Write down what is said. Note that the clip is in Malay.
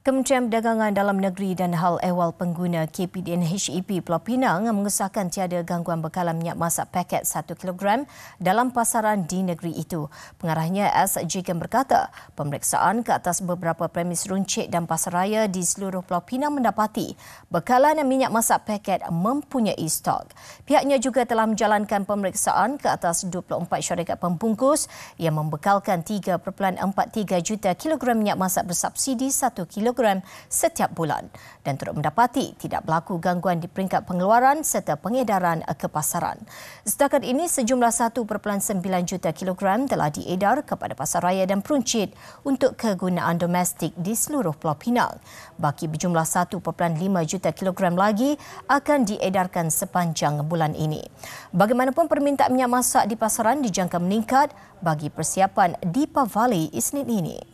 Kementerian Perdagangan Dalam Negeri dan Hal Ehwal Pengguna KPDN HEP Pulau Pinang mengesahkan tiada gangguan bekalan minyak masak paket 1 kg dalam pasaran di negeri itu. Pengarahnya S. Jigen berkata, pemeriksaan ke atas beberapa premis runcit dan pasaraya di seluruh Pulau Pinang mendapati bekalan minyak masak paket mempunyai stok. Pihaknya juga telah menjalankan pemeriksaan ke atas 24 syarikat pembungkus yang membekalkan 3.43 juta kilogram minyak masak bersubsidi 1 kg kg setiap bulan dan turut mendapati tidak berlaku gangguan di peringkat pengeluaran serta pengedaran ke pasaran. Setakat ini, sejumlah 1.9 juta kg telah diedar kepada pasar raya dan peruncit untuk kegunaan domestik di seluruh Pulau Pinang. Baki berjumlah 1.5 juta kg lagi akan diedarkan sepanjang bulan ini. Bagaimanapun permintaan minyak masak di pasaran dijangka meningkat bagi persiapan di Deepavali Isnin ini.